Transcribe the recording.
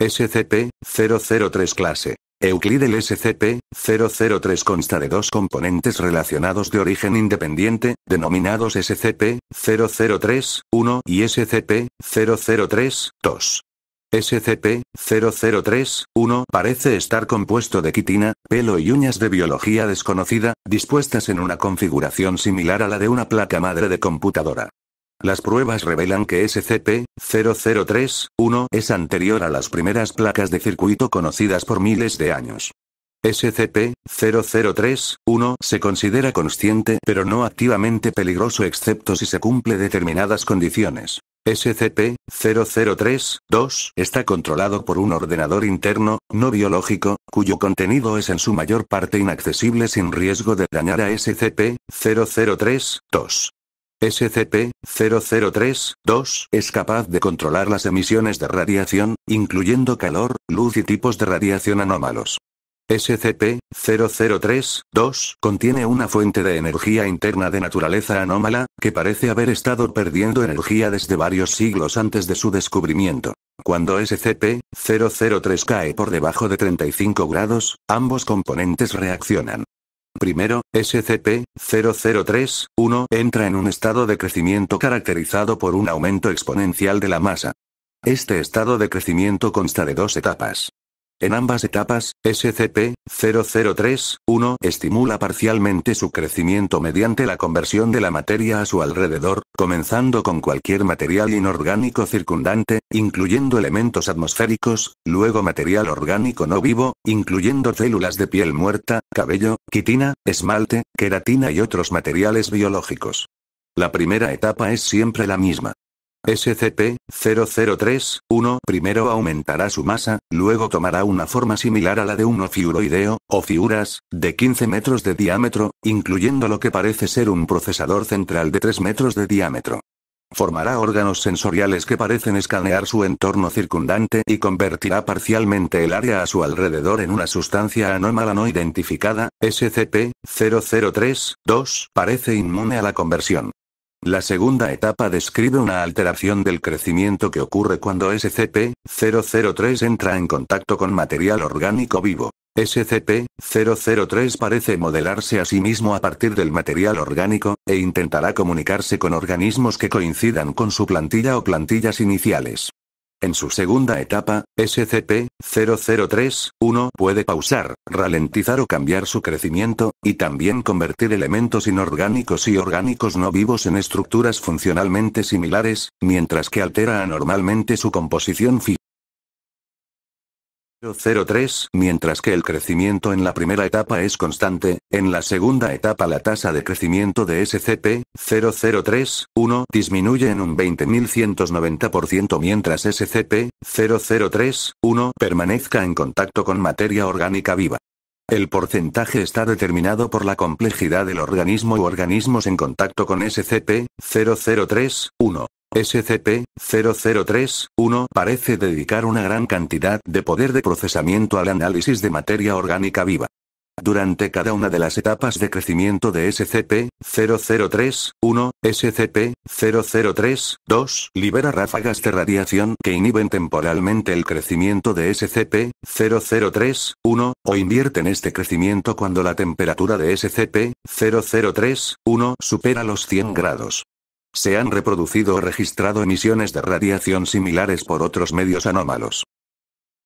SCP-003 clase. Euclid el SCP-003 consta de dos componentes relacionados de origen independiente, denominados SCP-003-1 y SCP-003-2. SCP-003-1 parece estar compuesto de quitina, pelo y uñas de biología desconocida, dispuestas en una configuración similar a la de una placa madre de computadora. Las pruebas revelan que SCP-003-1 es anterior a las primeras placas de circuito conocidas por miles de años. SCP-003-1 se considera consciente pero no activamente peligroso excepto si se cumple determinadas condiciones. SCP-003-2 está controlado por un ordenador interno, no biológico, cuyo contenido es en su mayor parte inaccesible sin riesgo de dañar a SCP-003-2. SCP-003-2 es capaz de controlar las emisiones de radiación, incluyendo calor, luz y tipos de radiación anómalos. SCP-003-2 contiene una fuente de energía interna de naturaleza anómala, que parece haber estado perdiendo energía desde varios siglos antes de su descubrimiento. Cuando SCP-003 cae por debajo de 35 grados, ambos componentes reaccionan. Primero, SCP-003-1 entra en un estado de crecimiento caracterizado por un aumento exponencial de la masa. Este estado de crecimiento consta de dos etapas. En ambas etapas, SCP-003-1 estimula parcialmente su crecimiento mediante la conversión de la materia a su alrededor, comenzando con cualquier material inorgánico circundante, incluyendo elementos atmosféricos, luego material orgánico no vivo, incluyendo células de piel muerta, cabello, quitina, esmalte, queratina y otros materiales biológicos. La primera etapa es siempre la misma. SCP-003-1 primero aumentará su masa, luego tomará una forma similar a la de un ofiuroideo, o figuras, de 15 metros de diámetro, incluyendo lo que parece ser un procesador central de 3 metros de diámetro. Formará órganos sensoriales que parecen escanear su entorno circundante y convertirá parcialmente el área a su alrededor en una sustancia anómala no identificada. SCP-003-2 parece inmune a la conversión. La segunda etapa describe una alteración del crecimiento que ocurre cuando SCP-003 entra en contacto con material orgánico vivo. SCP-003 parece modelarse a sí mismo a partir del material orgánico, e intentará comunicarse con organismos que coincidan con su plantilla o plantillas iniciales. En su segunda etapa, SCP-003, 1 puede pausar, ralentizar o cambiar su crecimiento, y también convertir elementos inorgánicos y orgánicos no vivos en estructuras funcionalmente similares, mientras que altera anormalmente su composición física. 003 mientras que el crecimiento en la primera etapa es constante, en la segunda etapa la tasa de crecimiento de SCP 003-1 disminuye en un 20.190% mientras SCP 003-1 permanezca en contacto con materia orgánica viva. El porcentaje está determinado por la complejidad del organismo u organismos en contacto con SCP 003-1. SCP-003-1 parece dedicar una gran cantidad de poder de procesamiento al análisis de materia orgánica viva. Durante cada una de las etapas de crecimiento de SCP-003-1, SCP-003-2 libera ráfagas de radiación que inhiben temporalmente el crecimiento de SCP-003-1, o invierten este crecimiento cuando la temperatura de SCP-003-1 supera los 100 grados. Se han reproducido o registrado emisiones de radiación similares por otros medios anómalos.